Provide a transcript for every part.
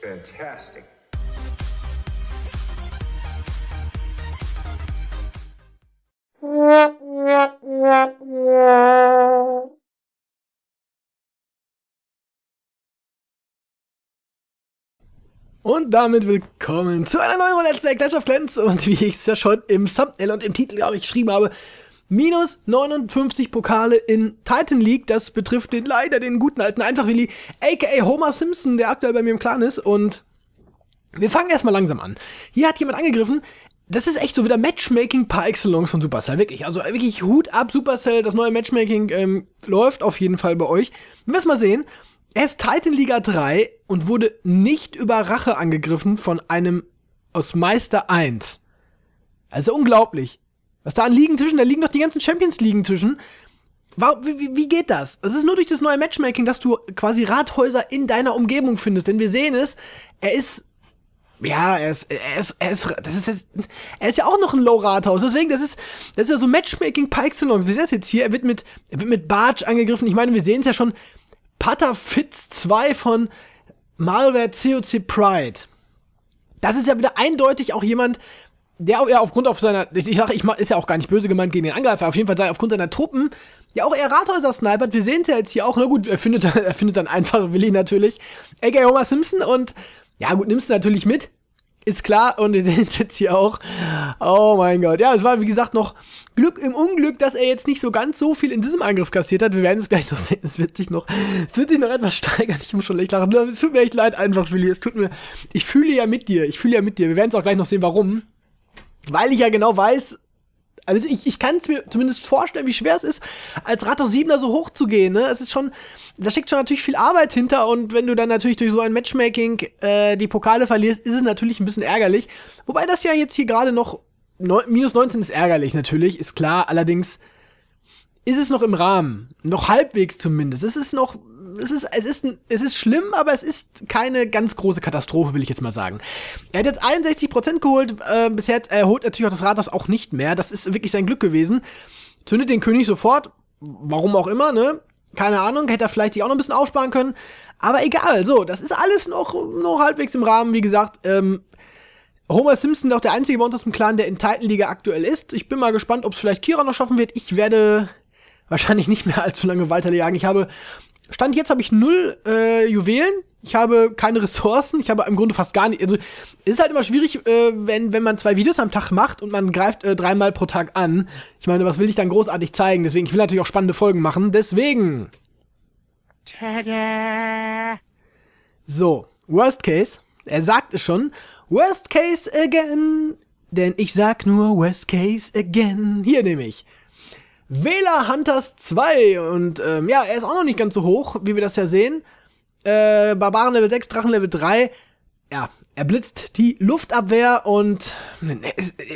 Fantastic. Und damit willkommen zu einer neuen Let's Play Clash of Clans. Und wie ich es ja schon im Thumbnail und im Titel, glaube ich, geschrieben habe, Minus 59 Pokale in Titan League. Das betrifft den leider den guten alten einfach Willi, aka Homer Simpson, der aktuell bei mir im Clan ist. Und wir fangen erstmal langsam an. Hier hat jemand angegriffen. Das ist echt so wieder Matchmaking par excellence von Supercell. Wirklich. Also wirklich Hut ab, Supercell. Das neue Matchmaking ähm, läuft auf jeden Fall bei euch. Wir müssen mal sehen. Er ist Titan Liga 3 und wurde nicht über Rache angegriffen von einem aus Meister 1. Also unglaublich. Was da an Ligen zwischen, da liegen doch die ganzen Champions Ligen zwischen. Wie, wie, wie, geht das? Es ist nur durch das neue Matchmaking, dass du quasi Rathäuser in deiner Umgebung findest. Denn wir sehen es, er ist. Ja, er ist, er ist, er ist, das ist, jetzt, er ist ja auch noch ein Low-Rathaus. Deswegen, das ist, das ist ja so Matchmaking par excellence. Wir sehen das jetzt hier. Er wird mit, er wird mit Barge angegriffen. Ich meine, wir sehen es ja schon. Putter Fitz 2 von Malware COC Pride. Das ist ja wieder eindeutig auch jemand, der ja aufgrund auf seiner, ich, ich, ich ist ja auch gar nicht böse gemeint gegen den Angreifer, auf jeden Fall sei aufgrund seiner Truppen ja auch eher Rathäuser snipert. Wir sehen es ja jetzt hier auch, na gut, er findet, er findet dann einfach Willi natürlich, aka Homer Simpson und ja gut, nimmst du natürlich mit, ist klar und wir sehen es jetzt hier auch. Oh mein Gott, ja, es war wie gesagt noch Glück im Unglück, dass er jetzt nicht so ganz so viel in diesem Angriff kassiert hat. Wir werden es gleich noch sehen. Es wird sich noch, es wird sich noch etwas steigern. Ich muss schon echt lachen. Es tut mir echt leid, einfach Willi. Es tut mir, ich fühle ja mit dir. Ich fühle ja mit dir. Wir werden es auch gleich noch sehen, warum. Weil ich ja genau weiß, also ich, ich kann es mir zumindest vorstellen, wie schwer es ist, als Rathaus 7 da so hoch zu gehen. Ne? Es ist schon, da steckt schon natürlich viel Arbeit hinter und wenn du dann natürlich durch so ein Matchmaking äh, die Pokale verlierst, ist es natürlich ein bisschen ärgerlich. Wobei das ja jetzt hier gerade noch, neun, minus 19 ist ärgerlich natürlich, ist klar. Allerdings ist es noch im Rahmen, noch halbwegs zumindest. Es ist noch es ist, es ist, es ist schlimm, aber es ist keine ganz große Katastrophe, will ich jetzt mal sagen. Er hat jetzt 61 geholt, äh, bisher äh, holt natürlich auch das Rathaus auch nicht mehr. Das ist wirklich sein Glück gewesen. Zündet den König sofort, warum auch immer, ne? Keine Ahnung, hätte er vielleicht sich auch noch ein bisschen aufsparen können. Aber egal, so, das ist alles noch, noch halbwegs im Rahmen, wie gesagt. Ähm, Homer Simpson ist auch der einzige bei uns aus dem Clan, der in Titan Liga aktuell ist. Ich bin mal gespannt, ob es vielleicht Kira noch schaffen wird. Ich werde wahrscheinlich nicht mehr allzu lange weiterjagen. Ich habe Stand jetzt habe ich null äh, Juwelen. Ich habe keine Ressourcen. Ich habe im Grunde fast gar nicht. Also, es ist halt immer schwierig, äh, wenn, wenn man zwei Videos am Tag macht und man greift äh, dreimal pro Tag an. Ich meine, was will ich dann großartig zeigen? Deswegen, ich will natürlich auch spannende Folgen machen. Deswegen. Tada. So, Worst Case. Er sagt es schon. Worst Case again. Denn ich sag nur Worst Case again. Hier nehme ich. Wähler Hunters 2. Und ähm, ja, er ist auch noch nicht ganz so hoch, wie wir das ja sehen. Äh, Barbaren Level 6, Drachen Level 3. Ja, er blitzt die Luftabwehr und ne, ne,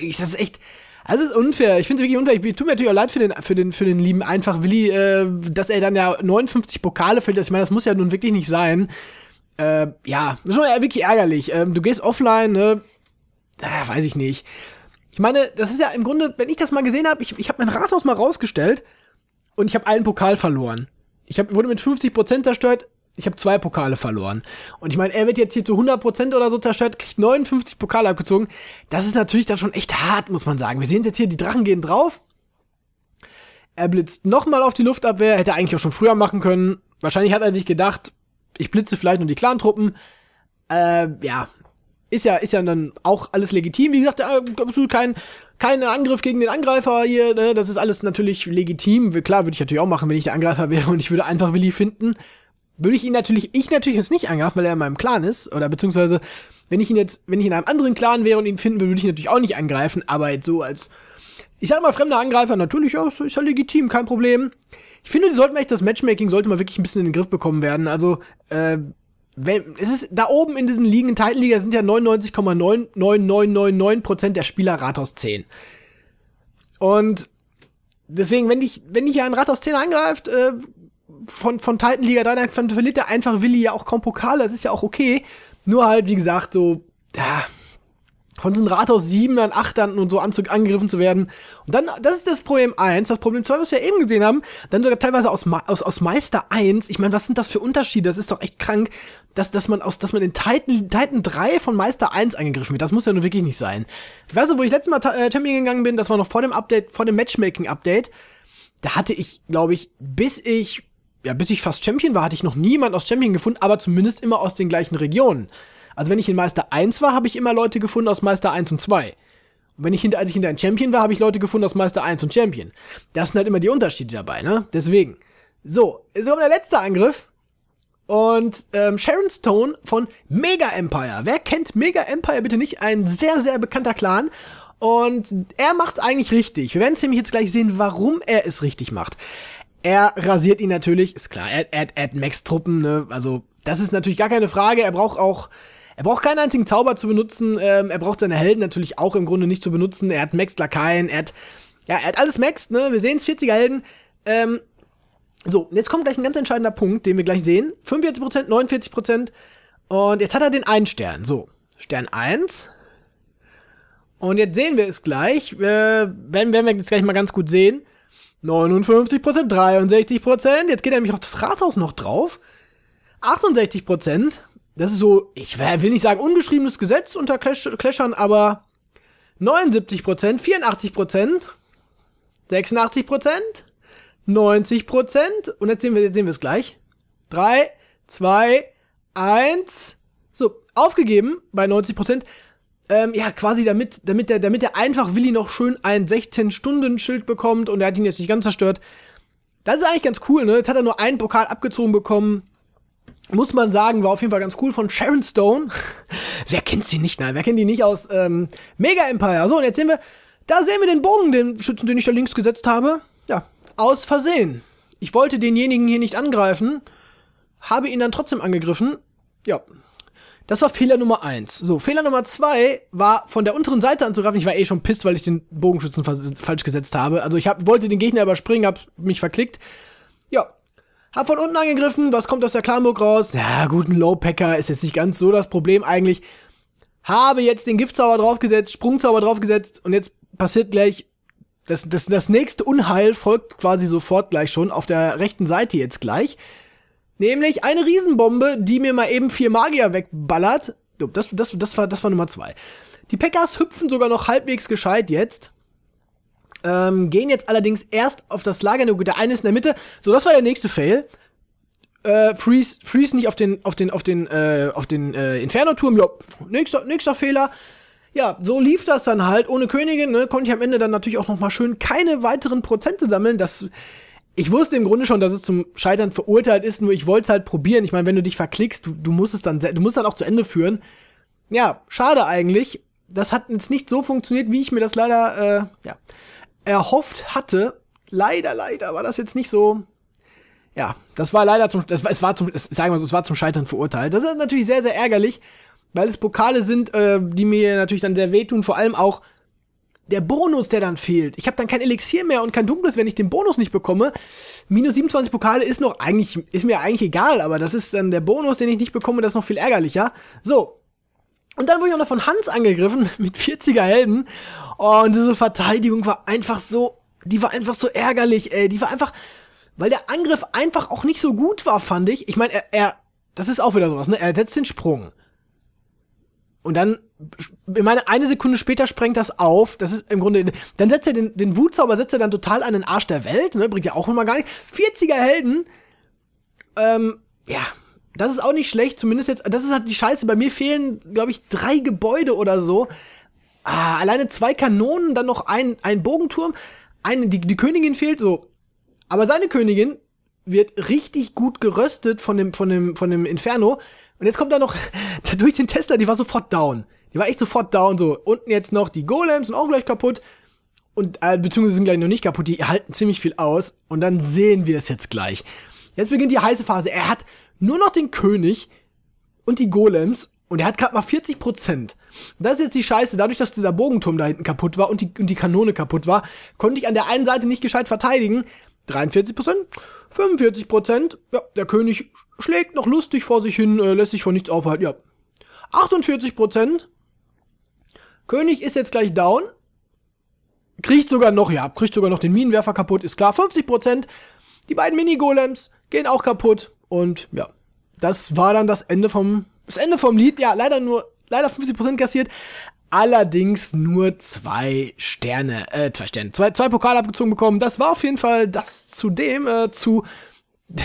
ich, das ist echt. Also ist unfair. Ich finde es wirklich unfair. Ich tut mir natürlich auch leid für den, für den, für den lieben einfach Willi, äh, dass er dann ja 59 Pokale verliert. Also ich meine, das muss ja nun wirklich nicht sein. Äh, ja, das ist schon wirklich ärgerlich. Ähm, du gehst offline, ne? Äh, weiß ich nicht. Ich meine, das ist ja im Grunde, wenn ich das mal gesehen habe, ich, ich habe mein Rathaus mal rausgestellt und ich habe einen Pokal verloren. Ich hab, wurde mit 50% zerstört, ich habe zwei Pokale verloren. Und ich meine, er wird jetzt hier zu 100% oder so zerstört, kriegt 59 Pokale abgezogen. Das ist natürlich dann schon echt hart, muss man sagen. Wir sehen jetzt hier, die Drachen gehen drauf. Er blitzt nochmal auf die Luftabwehr, hätte er eigentlich auch schon früher machen können. Wahrscheinlich hat er sich gedacht, ich blitze vielleicht nur die Clan-Truppen. Äh, ja, ist ja, ist ja dann auch alles legitim. Wie gesagt, äh, absolut kein, kein Angriff gegen den Angreifer hier. Ne? Das ist alles natürlich legitim. Klar, würde ich natürlich auch machen, wenn ich der Angreifer wäre und ich würde einfach Willi finden. Würde ich ihn natürlich, ich natürlich jetzt nicht angreifen, weil er in meinem Clan ist. Oder beziehungsweise, wenn ich ihn jetzt, wenn ich in einem anderen Clan wäre und ihn finden würde, würde ich ihn natürlich auch nicht angreifen. Aber jetzt so als, ich sag mal, fremder Angreifer, natürlich, ja, ist ja legitim, kein Problem. Ich finde, die sollten echt das Matchmaking sollte mal wirklich ein bisschen in den Griff bekommen werden. Also, äh, wenn, es ist da oben in diesen Ligen, in Titanliga sind ja 99,99999% der Spieler Rathaus 10. Und deswegen, wenn dich, wenn dich ja ein Rathaus 10 angreift, äh, von, von Titanliga da, dann verliert der einfach Willi ja auch kaum Pokal, das ist ja auch okay. Nur halt, wie gesagt, so, ja, von diesen Rathaus 7ern, 8ern und so Anzug angegriffen zu werden. Und dann, das ist das Problem 1. Das Problem 2, was wir eben gesehen haben, dann sogar teilweise aus, aus, aus Meister 1. Ich meine, was sind das für Unterschiede? Das ist doch echt krank, dass, dass man aus, dass man in Titan, Titan 3 von Meister 1 angegriffen wird. Das muss ja nun wirklich nicht sein. Ich weiß wo ich letztes Mal äh, Champion gegangen bin, das war noch vor dem Update, vor dem Matchmaking-Update. Da hatte ich, glaube ich, bis ich, ja, bis ich fast Champion war, hatte ich noch niemand aus Champion gefunden, aber zumindest immer aus den gleichen Regionen. Also wenn ich in Meister 1 war, habe ich immer Leute gefunden aus Meister 1 und 2. Und wenn ich hinter, als ich hinter einem Champion war, habe ich Leute gefunden aus Meister 1 und Champion. Das sind halt immer die Unterschiede dabei, ne? Deswegen. So, jetzt kommt der letzte Angriff. Und ähm, Sharon Stone von Mega Empire. Wer kennt Mega Empire bitte nicht? Ein sehr, sehr bekannter Clan. Und er macht's eigentlich richtig. Wir werden es nämlich jetzt gleich sehen, warum er es richtig macht. Er rasiert ihn natürlich, ist klar, er, er, er hat Max-Truppen, ne? Also, das ist natürlich gar keine Frage. Er braucht auch er braucht keinen einzigen Zauber zu benutzen. Ähm, er braucht seine Helden natürlich auch im Grunde nicht zu benutzen. Er hat Max Lakaien, er hat, ja, er hat alles Max, ne? Wir sehen's, 40er Helden. Ähm, so, jetzt kommt gleich ein ganz entscheidender Punkt, den wir gleich sehen. 45%, 49%. Und jetzt hat er den einen Stern. So, Stern 1. Und jetzt sehen wir es gleich. Äh, werden, werden wir jetzt gleich mal ganz gut sehen. 59%, 63%. Jetzt geht er nämlich auf das Rathaus noch drauf. 68% das ist so, ich will nicht sagen ungeschriebenes Gesetz unter Clash Clashern, aber 79%, 84%, 86%, 90% und jetzt sehen wir, jetzt sehen wir es gleich. 3, 2, 1. So, aufgegeben bei 90%. Ähm, ja, quasi damit, damit der, damit der einfach Willi noch schön ein 16-Stunden-Schild bekommt und er hat ihn jetzt nicht ganz zerstört. Das ist eigentlich ganz cool, ne? Jetzt hat er nur einen Pokal abgezogen bekommen muss man sagen, war auf jeden Fall ganz cool von Sharon Stone. wer kennt sie nicht? Nein, wer kennt die nicht aus ähm, Mega Empire? So, und jetzt sehen wir, da sehen wir den Bogen, den Schützen, den ich da links gesetzt habe. Ja, aus Versehen. Ich wollte denjenigen hier nicht angreifen, habe ihn dann trotzdem angegriffen. Ja, das war Fehler Nummer eins. So, Fehler Nummer zwei war von der unteren Seite anzugreifen. Ich war eh schon pisst, weil ich den Bogenschützen falsch gesetzt habe. Also ich hab, wollte den Gegner überspringen, habe mich verklickt. Ja, hab von unten angegriffen, was kommt aus der Klamburg raus? Ja, gut, ein Lowpacker ist jetzt nicht ganz so das Problem eigentlich. Habe jetzt den Giftzauber draufgesetzt, Sprungzauber draufgesetzt und jetzt passiert gleich das, das, das nächste Unheil folgt quasi sofort gleich schon auf der rechten Seite jetzt gleich. Nämlich eine Riesenbombe, die mir mal eben vier Magier wegballert. Das, das, das, war, das war Nummer zwei. Die Packers hüpfen sogar noch halbwegs gescheit jetzt. Ähm, gehen jetzt allerdings erst auf das Lager. Nur gut, der eine ist in der Mitte. So, das war der nächste Fail. Äh, freeze, freeze nicht auf den, auf den, auf den, äh, auf den äh, Inferno-Turm. Ja, nächster, nächster Fehler. Ja, so lief das dann halt. Ohne Königin, ne, konnte ich am Ende dann natürlich auch nochmal schön keine weiteren Prozente sammeln. Das, ich wusste im Grunde schon, dass es zum Scheitern verurteilt ist, nur ich wollte es halt probieren. Ich meine, wenn du dich verklickst, du, du musst es dann, du musst dann auch zu Ende führen. Ja, schade eigentlich. Das hat jetzt nicht so funktioniert, wie ich mir das leider, äh, ja, erhofft hatte. Leider, leider war das jetzt nicht so. Ja, das war leider zum, das war, es war zum, sagen wir so, es war zum Scheitern verurteilt. Das ist natürlich sehr, sehr ärgerlich, weil es Pokale sind, äh, die mir natürlich dann sehr wehtun. Vor allem auch der Bonus, der dann fehlt. Ich habe dann kein Elixier mehr und kein Dunkles, wenn ich den Bonus nicht bekomme. Minus 27 Pokale ist noch eigentlich, ist mir eigentlich egal, aber das ist dann der Bonus, den ich nicht bekomme, das ist noch viel ärgerlicher. So. Und dann wurde ich auch noch von Hans angegriffen mit 40er Helden Oh, und diese Verteidigung war einfach so, die war einfach so ärgerlich, ey. Die war einfach, weil der Angriff einfach auch nicht so gut war, fand ich. Ich meine, er, er, das ist auch wieder sowas, ne? Er setzt den Sprung. Und dann, ich meine, eine Sekunde später sprengt das auf. Das ist im Grunde, dann setzt er den, den Wutzauber, setzt er dann total an den Arsch der Welt, ne? Bringt ja auch immer gar nichts. 40er Helden, ähm, ja, das ist auch nicht schlecht, zumindest jetzt, das ist halt die Scheiße. Bei mir fehlen, glaube ich, drei Gebäude oder so. Ah, alleine zwei Kanonen, dann noch ein, ein Bogenturm. Eine, die, die Königin fehlt so. Aber seine Königin wird richtig gut geröstet von dem, von dem, von dem Inferno. Und jetzt kommt da noch, durch den Tester, die war sofort down. Die war echt sofort down, so. Unten jetzt noch die Golems sind auch gleich kaputt. Und, äh, beziehungsweise sind gleich noch nicht kaputt, die halten ziemlich viel aus. Und dann sehen wir es jetzt gleich. Jetzt beginnt die heiße Phase. Er hat nur noch den König und die Golems und er hat gerade mal 40 Prozent. Das ist jetzt die Scheiße. Dadurch, dass dieser Bogenturm da hinten kaputt war und die, und die Kanone kaputt war, konnte ich an der einen Seite nicht gescheit verteidigen. 43 Prozent, 45 Prozent. Ja, der König schlägt noch lustig vor sich hin, äh, lässt sich von nichts aufhalten. Ja, 48 Prozent. König ist jetzt gleich down. Kriegt sogar noch, ja, kriegt sogar noch den Minenwerfer kaputt, ist klar. 50 Prozent. Die beiden Mini-Golems gehen auch kaputt. Und ja, das war dann das Ende vom das Ende vom Lied, ja, leider nur, leider 50% kassiert. Allerdings nur zwei Sterne, äh, zwei Sterne, zwei, zwei Pokale abgezogen bekommen. Das war auf jeden Fall das zudem äh, zu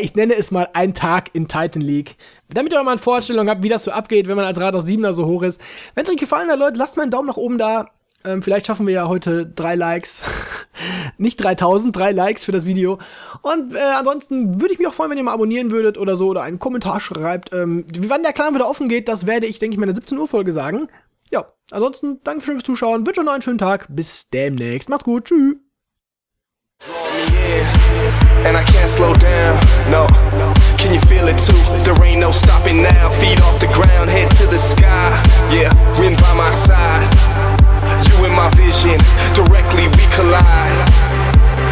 ich nenne es mal ein Tag in Titan League. Damit ihr mal eine Vorstellung habt, wie das so abgeht, wenn man als Rad aus 7er so hoch ist. Wenn es euch gefallen hat, Leute, lasst mal einen Daumen nach oben da. Ähm, vielleicht schaffen wir ja heute drei Likes. Nicht 3000, drei Likes für das Video. Und äh, ansonsten würde ich mich auch freuen, wenn ihr mal abonnieren würdet oder so oder einen Kommentar schreibt. Ähm, wann der Clan wieder offen geht, das werde ich, denke ich, in meiner 17 Uhr Folge sagen. Ja, ansonsten danke fürs Zuschauen, wünsche euch noch einen schönen Tag, bis demnächst. Macht's gut, tschüss. And I can't slow down, no. Can you feel it too? There ain't no stopping now. Feet off the ground, head to the sky. Yeah, wind by my side. my vision. Directly we collide.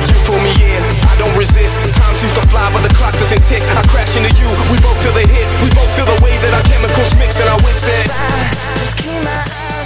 You pull me in, I don't resist. Time seems to fly, but the clock doesn't tick. I crash into you, we both feel the hit. We both feel the way that our chemicals mix, and I wish that. I just keep my eyes.